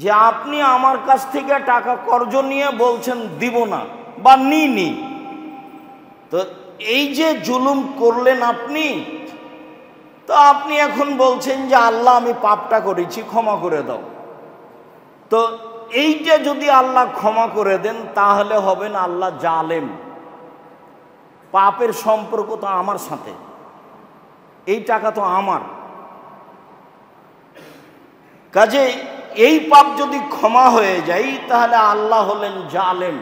যে আপনি আমার কাছ থেকে টাকা কর্জ নিয়ে বলছেন দিব না বা নিই তো এই যে জুলুম করলেন আপনি তো আপনি এখন বলছেন যে আল্লাহ আমি পাপটা করেছি ক্ষমা করে দাও তো এইটা যদি আল্লাহ ক্ষমা করে দেন তাহলে হবেন আল্লাহ জালেম পাপের সম্পর্ক তো আমার সাথে এই টাকা তো আমার কাজেই এই পাপ যদি ক্ষমা হয়ে যায় তাহলে আল্লাহ হলেন জালেম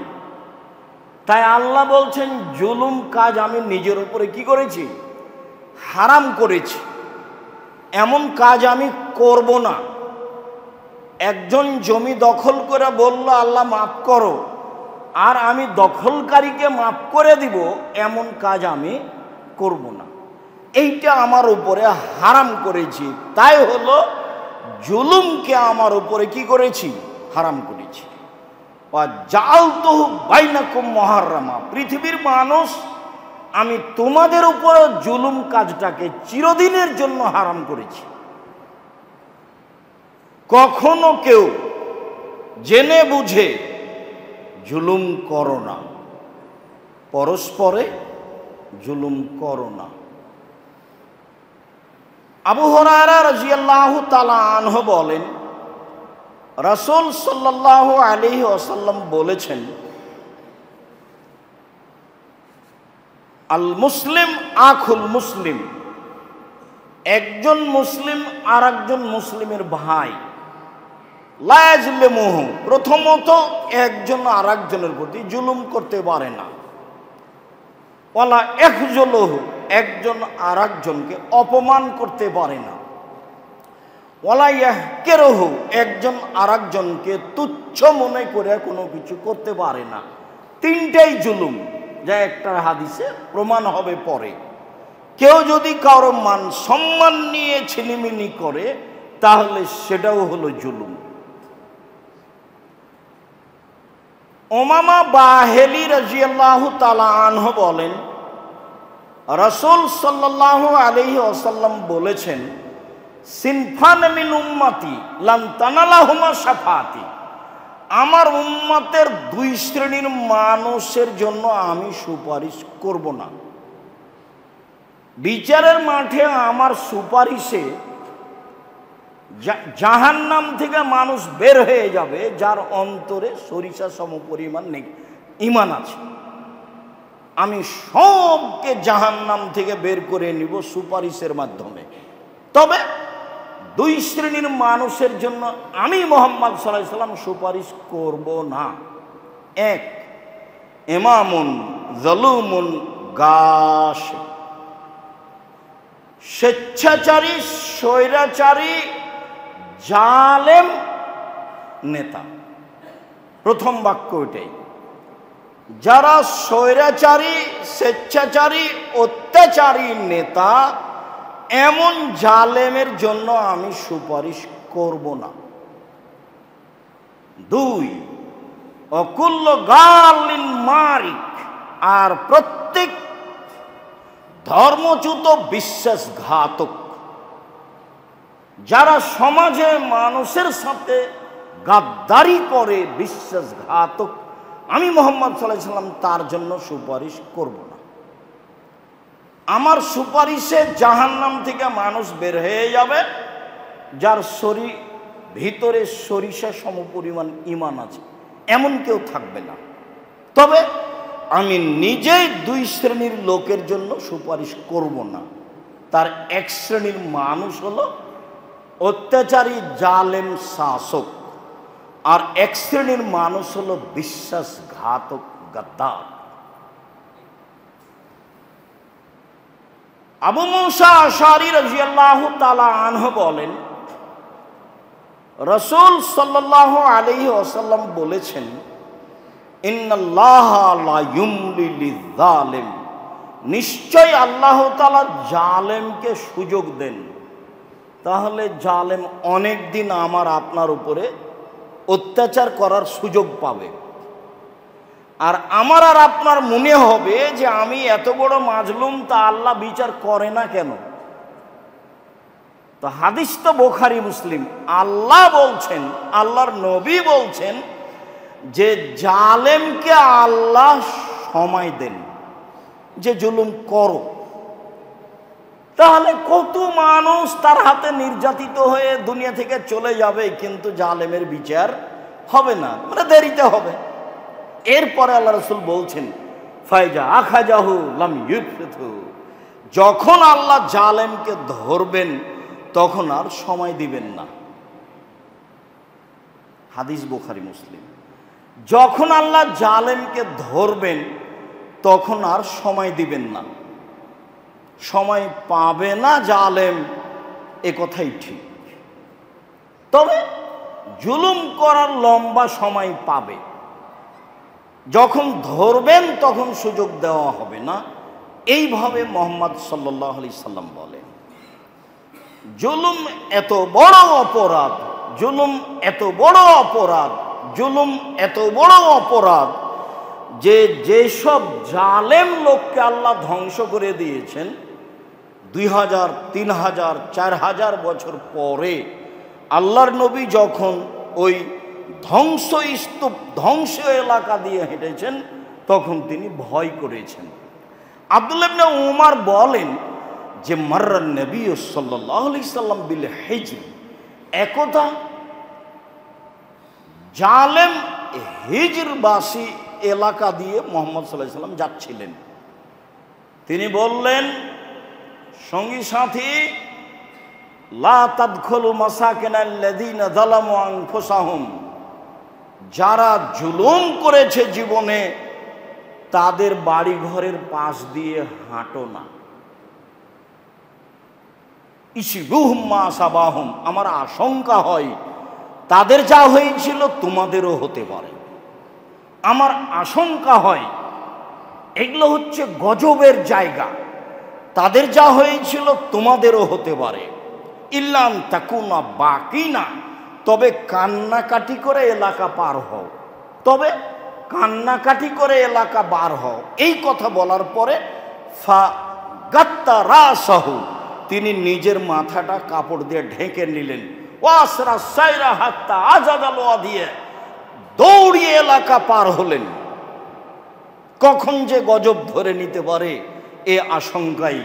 তাই আল্লাহ বলছেন জুলুম কাজ আমি নিজের উপরে কি করেছি হারাম করেছি এমন কাজ আমি করব না একজন জমি দখল করে বলল আল্লাহ মাফ করো আর আমি দখলকারীকে মাফ করে দিব এমন কাজ আমি করব না এইটা আমার উপরে হারাম করেছি তাই হলো জুলুমকে আমার উপরে কি করেছি হারাম করেছি বা জাল তো বাইনাকুম মহারামা পৃথিবীর মানুষ আমি তোমাদের উপর জুলুম কাজটাকে চিরদিনের জন্য হারাম করেছি কখনো কেউ জেনে বুঝে জুলুম করো না পরস্পরে জুলুম করো না আবু হরারা রাজিয়াল্লাহ তালানহ বলেন রসুল সাল্লাহ আলী ওসাল্লাম বলেছেন আল মুসলিম আখুল মুসলিম একজন মুসলিম আর মুসলিমের ভাই লায়াজলেমুহ প্রথমত একজন আর একজনের প্রতি জুলুম করতে পারে না ওলা একজলহু একজন আর একজনকে অপমান করতে পারে না ওলাইয়াহ কেরহ একজন আর একজনকে তুচ্ছ মনে করে কোনো কিছু করতে পারে না তিনটাই জুলুম যা একটা হাদিসে প্রমাণ হবে পরে কেউ যদি কারো মান সম্মান নিয়ে ছিনিমিনি করে তাহলে সেটাও হলো জুলুম ওমামা বাহেলি রাজিয়াল্লাহ তালা আনহ বলেন রসুল সাল্লাহ আলহ আসাল্লাম বলেছেন সিনফান মিন উম্মাতি লান্তানালাহুমা সাফাতি আমার উম্মাতের দুই শ্রেণীর মানুষের জন্য আমি সুপারিশ করব না বিচারের মাঠে আমার সুপারিশে জাহান নাম থেকে মানুষ বের হয়ে যাবে যার অন্তরে সরিষা সমপরিমাণ নেই ইমান আছে আমি সবকে জাহান্নাম থেকে বের করে নিব সুপারিশের মাধ্যমে তবে দুই শ্রেণীর মানুষের জন্য আমি মোহাম্মদ সাল্লাহ সাল্লাম সুপারিশ করব না এক এমামুন জলুমুন গাস স্বেচ্ছাচারী স্বৈরাচারী জালেম নেতা প্রথম বাক্য ওইটাই যারা স্বৈরাচারী স্বেচ্ছাচারী অত্যাচারী নেতা এমন জালেমের জন্য আমি সুপারিশ করব না দুই অকুল্য গার্লিন মারিক আর প্রত্যেক ধর্মচ্যুত বিশ্বাসঘাতক যারা সমাজে মানুষের সাথে গাদ্দারি করে বিশ্বাসঘাতক আমি মোহাম্মদ সাল্লাম তার জন্য সুপারিশ করব না আমার সুপারিশে জাহান্নাম থেকে মানুষ বের হয়ে যাবে যার শরীর ভিতরে সরিষা সমপরিমাণ ইমান আছে এমন কেউ থাকবে না তবে আমি নিজেই দুই শ্রেণীর লোকের জন্য সুপারিশ করব না তার এক শ্রেণীর মানুষ হলো অত্যাচারী জালেম শাসক আর এক শ্রেণীর মানুষ হলো বিশ্বাসঘাতক গাদ্দার আবু মৌসা আশারি রাজিয়াল্লাহ তালা আনহ বলেন রসুল সাল্লাহ আলী ওসাল্লাম বলেছেন নিশ্চয় আল্লাহ তালা জালেমকে সুযোগ দেন তাহলে জালেম অনেক দিন আমার আপনার উপরে অত্যাচার করার সুযোগ পাবে আর আমার আর আপনার মনে হবে যে আমি এত বড় মাজলুম তা আল্লাহ বিচার করে না কেন তো হাদিস তো বোখারি মুসলিম আল্লাহ বলছেন আল্লাহর নবী বলছেন যে জালেমকে আল্লাহ সময় দেন যে জুলুম করো তাহলে কত মানুষ তার হাতে নির্যাতিত হয়ে দুনিয়া থেকে চলে যাবে কিন্তু জালেমের বিচার হবে না মানে দেরিতে হবে এরপরে আল্লাহ রসুল বলছেন ফাইজা আখা যাহু লাম যখন আল্লাহ জালেমকে ধরবেন তখন আর সময় দিবেন না হাদিস বোখারি মুসলিম যখন আল্লাহ জালেমকে ধরবেন তখন আর সময় দিবেন না সময় পাবে না জালেম এ কথাই ঠিক তবে জুলুম করার লম্বা সময় পাবে যখন ধরবেন তখন সুযোগ দেওয়া হবে না এইভাবে মোহাম্মদ সাল্লাহ আলি সাল্লাম বলেন জুলুম এত বড় অপরাধ জুলুম এত বড় অপরাধ জুলুম এত বড় অপরাধ যে যেসব জালেম লোককে আল্লাহ ধ্বংস করে দিয়েছেন দুই হাজার তিন হাজার চার হাজার বছর পরে আল্লাহর নবী যখন ওই ধ্বংস স্তূপ ধ্বংস এলাকা দিয়ে হেঁটেছেন তখন তিনি ভয় করেছেন আবদুল্লাবনে উমার বলেন যে মার্রান নবী সাল্লি সাল্লাম বিল হেজ একতা জালেম হিজরবাসী এলাকা দিয়ে মোহাম্মদ সাল্লাহ সাল্লাম যাচ্ছিলেন তিনি বললেন সঙ্গী সাথী যারা জুলুম করেছে জীবনে তাদের বাড়ি ঘরের পাশ দিয়ে হাঁটো না ইসিগুহমাসাবাহম আমার আশঙ্কা হয় তাদের যা হয়েছিল তোমাদেরও হতে পারে আমার আশঙ্কা হয় এগুলো হচ্ছে গজবের জায়গা তাদের যা হয়েছিল তোমাদেরও হতে পারে ইল্লাম তাকুনা বাকি না তবে কান্নাকাটি করে এলাকা পার হও তবে কান্নাকাটি করে এলাকা বার হও এই কথা বলার পরে ফা গাত্তা তিনি নিজের মাথাটা কাপড় দিয়ে ঢেকে নিলেন ওয়াসরা সাইরা হাত্তা আজাদালোয়া দিয়ে দৌড়িয়ে এলাকা পার হলেন কখন যে গজব ধরে নিতে পারে এ আশঙ্কাই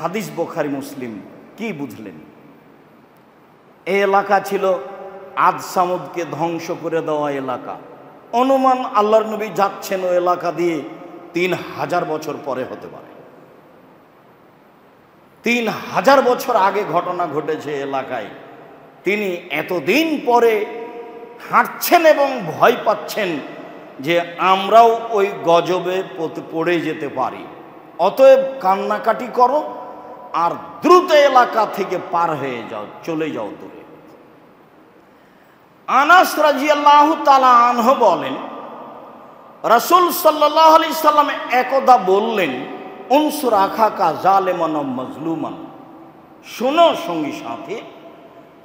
হাদিস বোখারি মুসলিম কি বুঝলেন এ এলাকা ছিল আদ সামুদকে ধ্বংস করে দেওয়া এলাকা অনুমান আল্লাহর নবী যাচ্ছেন ও এলাকা দিয়ে তিন হাজার বছর পরে হতে পারে তিন হাজার বছর আগে ঘটনা ঘটেছে এলাকায় তিনি এতদিন পরে হাঁটছেন এবং ভয় পাচ্ছেন যে আমরাও ওই গজবে পড়ে যেতে পারি অতএব কান্নাকাটি করো আর দ্রুত এলাকা থেকে পার হয়ে যাও চলে যাও দূরে আনাস রাজিয়াল্লাহ তালা আনহ বলেন রসুল সাল্লাহ আলি সাল্লাম একদা বললেন উনসুর কা জালেমন মজলুমান শোনো সঙ্গী সাথে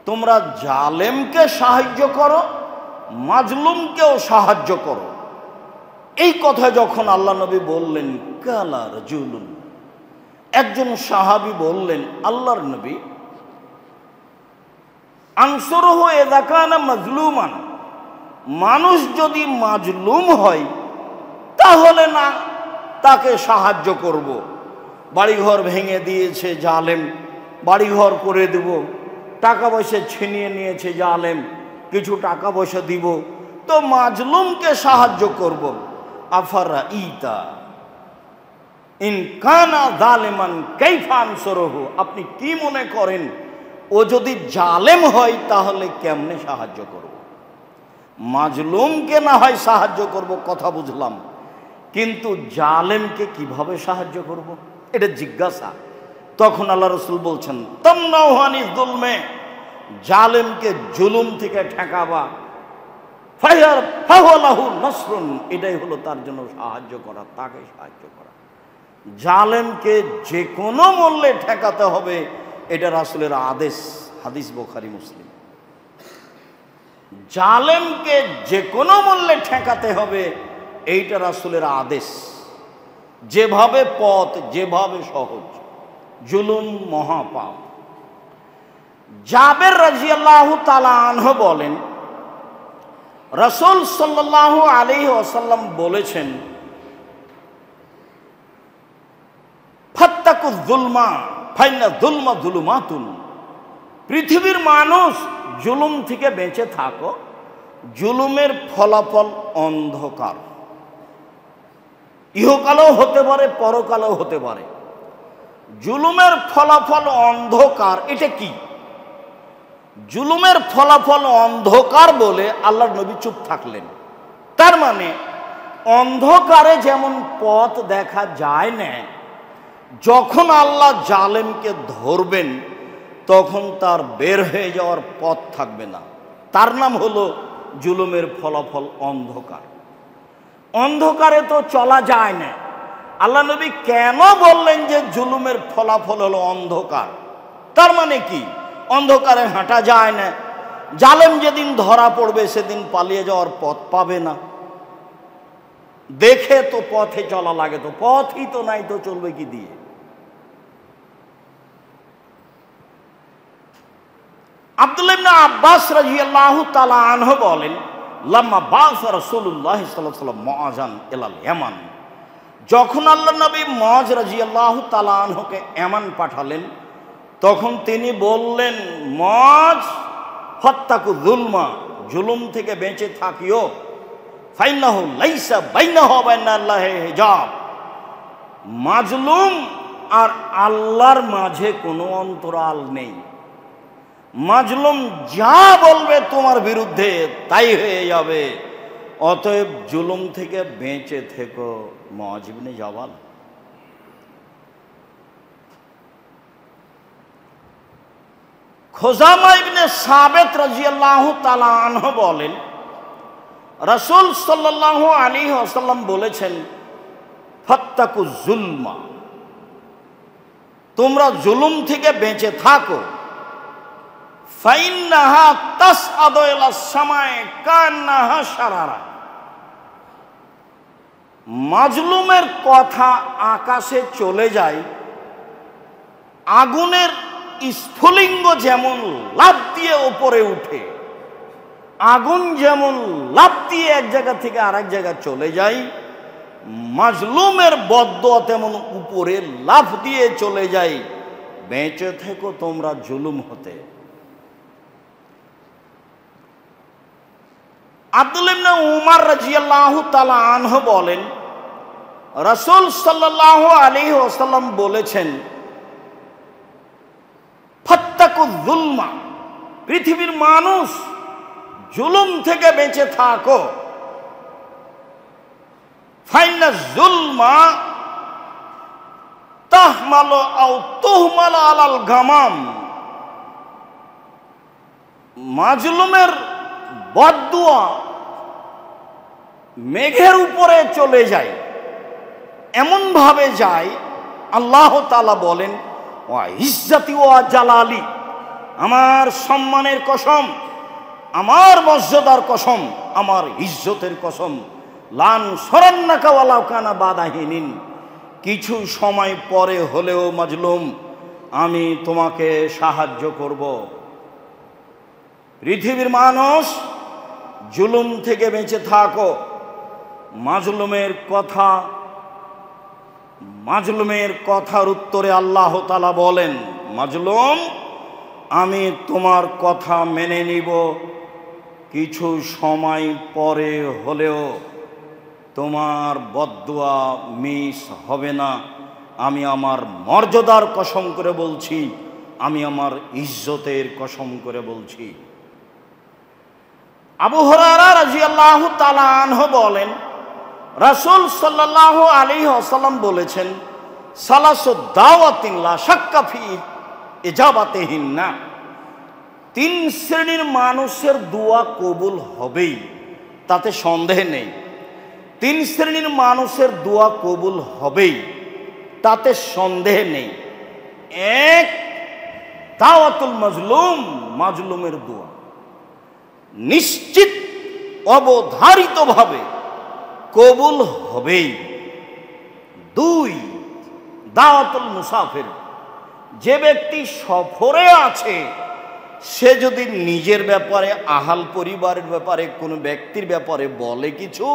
তোমরা জালেমকে সাহায্য করো মাজলুমকেও সাহায্য করো এই কথা যখন আল্লাহ নবী বললেন কালার জুলুন একজন সাহাবি বললেন আল্লাহর নবী আংসরহ এদাকানা মজলুমান মানুষ যদি মাজলুম হয় তাহলে না তাকে সাহায্য করব। বাড়িঘর ভেঙে দিয়েছে জালেম বাড়িঘর করে দেব টাকা পয়সা ছিনিয়ে নিয়েছে জালেম কিছু টাকা পয়সা দিব তো মাজলুমকে সাহায্য করবো আফারা ইতা ইনকানা জালেমান কাইফান সরহু আপনি কি মনে করেন ও যদি জালেম হয় তাহলে কেমনে সাহায্য করব মাজলুমকে না হয় সাহায্য করব কথা বুঝলাম কিন্তু জালেমকে কিভাবে সাহায্য করব। এটা জিজ্ঞাসা তখন আল্লাহ রসুল বলছেন নাহানি জুলমে জালেমকে জুলুম থেকে ঠেকাবা এটাই হলো তার জন্য সাহায্য করা তাকে সাহায্য করা জালেমকে যে কোনো মূল্যে ঠেকাতে হবে এটা রাসুলের আদেশ হাদিস বোখারি মুসলিম জালেমকে যে কোনো মূল্যে ঠেকাতে হবে এইটা রাসুলের আদেশ যেভাবে পথ যেভাবে সহজ জুলুম মহাপাপ জাবের রাজিয়াল্লাহ তালা আনহ বলেন রসুল সাল্লাহ আলি ওসাল্লাম বলেছেন পৃথিবীর মানুষ জুলুম থেকে বেঁচে থাকো জুলুমের ফলাফল অন্ধকার ইহকালেও হতে পারে পরকালেও হতে পারে জুলুমের ফলাফল অন্ধকার এটা কি জুলুমের ফলাফল অন্ধকার বলে আল্লাহর নবী চুপ থাকলেন তার মানে অন্ধকারে যেমন পথ দেখা যায় না যখন আল্লাহ জালেমকে ধরবেন তখন তার বের হয়ে যাওয়ার পথ থাকবে না তার নাম হলো জুলুমের ফলাফল অন্ধকার অন্ধকারে তো চলা যায় না আল্লাহ নবী কেন বললেন যে জুলুমের ফলাফল হলো অন্ধকার তার মানে কি অন্ধকারে হাঁটা যায় না জালেম যেদিন ধরা পড়বে সেদিন পালিয়ে যাওয়ার পথ পাবে না দেখে তো পথে চলা লাগে তো পথই তো নাই তো চলবে কি দিয়ে আব্দুল আব্বাস রাজি তালা আনহ বলেন লাম্মা বাস রসুল্লাহ মহাজান এলাল এমান যখন আল্লাহ নবী মজ রাজি আল্লাহ তালা আনহকে এমান পাঠালেন তখন তিনি বললেন মজ হত্যাকু জুলমা জুলুম থেকে বেঁচে থাকিও ফাইনাহ লাইসা বাইনা হবাইনাল্লাহে হেজাব মাজলুম আর আল্লাহর মাঝে কোনো অন্তরাল নেই মাজলুম যা বলবে তোমার বিরুদ্ধে তাই হয়ে যাবে অতএব জুলুম থেকে বেঁচে থেকো মজবিনে জবাল খোজামা ইবনে সাবেত রাজিয়াল্লাহ তালাহ বলেন রসুল সাল্লাল্লাহু আলী আসাল্লাম বলেছেন ফত্তাকু জুলমা তোমরা জুলুম থেকে বেঁচে থাকো ফাইন্নাহা তাস আদয়লা সামায় কান্নাহা সারারা মাজলুমের কথা আকাশে চলে যায় আগুনের স্ফুলিঙ্গ যেমন লাভ দিয়ে ওপরে উঠে আগুন যেমন লাভ দিয়ে এক জায়গা থেকে আরেক জায়গা চলে যায় মাজলুমের বদ্ধ তেমন উপরে লাভ দিয়ে চলে যায় বেঁচে থেকো তোমরা জুলুম হতে আব্দুল উমার রাজিয়াল্লাহু তাআলা আনহ বলেন রসুল সাল্লাল্লাহু আলাইহি ওয়াসাল্লাম বলেছেন জুলমা পৃথিবীর মানুষ জুলুম থেকে বেঁচে থাকো জুলমা তাহমালো আও আলাল গামাম মাজলুমের বদুয়া মেঘের উপরে চলে যায় এমনভাবে যায় আল্লাহ তালা বলেন ও ইজ্জাতি ওয়া জালালি আমার সম্মানের কসম আমার মর্যাদার কসম আমার ইজ্জতের কসম লান সরান্নাকাওয়ালাকানা বাধাহীনিন কিছু সময় পরে হলেও মাজলুম আমি তোমাকে সাহায্য করব পৃথিবীর মানুষ জুলুম থেকে বেঁচে থাকো মাজলুমের কথা মাজলুমের কথার উত্তরে আল্লাহ তালা বলেন মাজলুম আমি তোমার কথা মেনে নিব কিছু সময় পরে হলেও তোমার বদুয়া মিস হবে না আমি আমার মর্যাদার কসম করে বলছি আমি আমার ইজ্জতের কসম করে বলছি আবু হরারা রাজি আল্লাহ তালাহ বলেন রাসুল সাল্লাহ আলী আসালাম বলেছেন সালাসুদ্দাওয়াতিল্লা সাক্কাফি এজাবাতে না তিন শ্রেণীর মানুষের দোয়া কবুল হবেই তাতে সন্দেহ নেই তিন শ্রেণীর মানুষের দোয়া কবুল হবেই তাতে সন্দেহ নেই এক দাওয়াতুল মজলুম মাজলুমের দোয়া নিশ্চিত অবধারিতভাবে কবুল হবেই দুই দাওয়াতুল মুসাফির যে ব্যক্তি সফরে আছে সে যদি নিজের ব্যাপারে আহাল পরিবারের ব্যাপারে কোনো ব্যক্তির ব্যাপারে বলে কিছু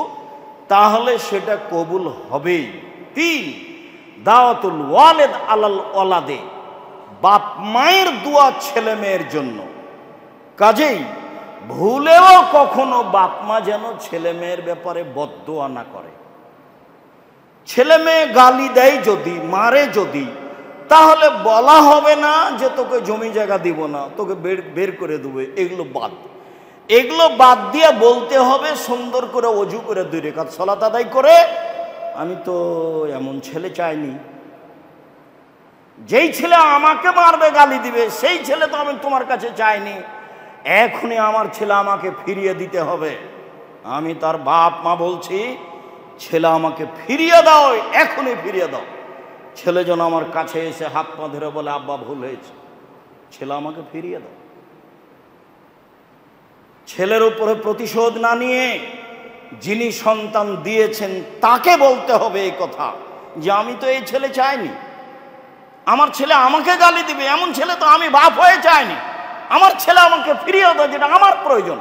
তাহলে সেটা কবুল হবেই তিন দাওয়াতুল ওয়ালেদ আলাল ওলাদে বাপ মায়ের দোয়া ছেলে মেয়ের জন্য কাজেই ভুলেও কখনো বাপ মা যেন ছেলে মেয়ের ব্যাপারে বদোয়া না করে ছেলে মেয়ে গালি দেয় যদি মারে যদি তাহলে বলা হবে না যে তোকে জমি জায়গা দিব না তোকে বের বের করে দেবে এগুলো বাদ এগুলো বাদ দিয়ে বলতে হবে সুন্দর করে অজু করে দুই রেখাত ছলা তাদাই করে আমি তো এমন ছেলে চাইনি যেই ছেলে আমাকে মারবে গালি দিবে সেই ছেলে তো আমি তোমার কাছে চাইনি এখনই আমার ছেলে আমাকে ফিরিয়ে দিতে হবে আমি তার বাপ মা বলছি ছেলে আমাকে ফিরিয়ে দাও এখনই ফিরিয়ে দাও ছেলে যেন আমার কাছে এসে হাত পা ধরে বলে আব্বা ভুল হয়েছে ছেলে আমাকে ফিরিয়ে দাও ছেলের উপরে প্রতিশোধ না নিয়ে যিনি সন্তান দিয়েছেন তাকে বলতে হবে এই কথা যে আমি তো এই ছেলে চাইনি আমার ছেলে আমাকে গালি দিবে এমন ছেলে তো আমি বাপ হয়ে চাইনি আমার ছেলে আমাকে ফিরিয়ে দাও যেটা আমার প্রয়োজন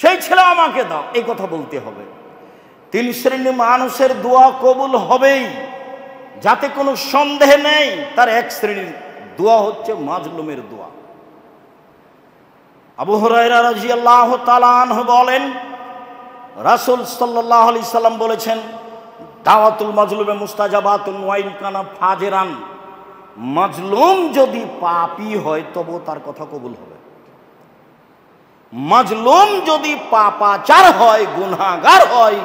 সেই ছেলে আমাকে দাও এই কথা বলতে হবে তিন শ্রেণী মানুষের দোয়া কবুল হবেই যাতে কোনো সন্দেহ নেই তার এক শ্রেণীর দোয়া হচ্ছে মাজলুমের দোয়া আবু হরাইরা বলেন রাসুল সাল্লাহ আলি সাল্লাম বলেছেন দাওয়াতুল মাজলুমে মুস্তাজাবাতুল ওয়াইন ফাজেরান মাজলুম যদি পাপি হয় তবু তার কথা কবুল হবে মাজলুম যদি পাপাচার হয় গুনাগার হয়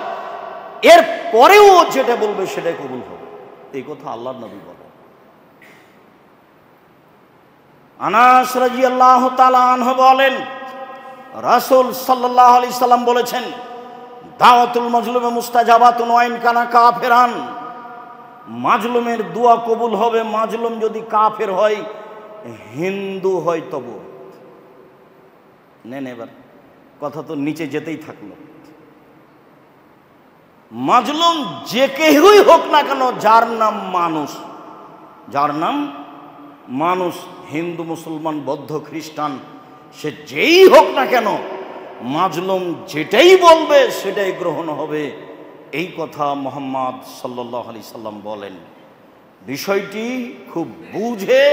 এর পরেও যেটা বলবে সেটাই কবুল হবে এই কথা আল্লাহ নবী বলেন আনাস রাজি আল্লাহ তালাহ বলেন রাসুল সাল্লাহ আলি সাল্লাম বলেছেন দাওয়াতুল মাজলুমে মুস্তাজাবাতুন ওয়াইন কানা কা কাফেরান মাজলুমের দোয়া কবুল হবে মাজলুম যদি কাফের হয় হিন্দু হয় তবু নেন এবার কথা তো নিচে যেতেই থাকলো মাজলুম যে কেউই হোক না কেন যার নাম মানুষ যার নাম মানুষ হিন্দু মুসলমান বৌদ্ধ খ্রিস্টান সে যেই হোক না কেন মাজলুম যেটাই বলবে সেটাই গ্রহণ হবে এই কথা মোহাম্মদ সাল্লাহ আলি সাল্লাম বলেন বিষয়টি খুব বুঝে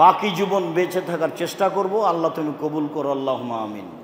বাকি জীবন বেঁচে থাকার চেষ্টা করব আল্লাহ তুমি কবুল করো আল্লাহ আমিন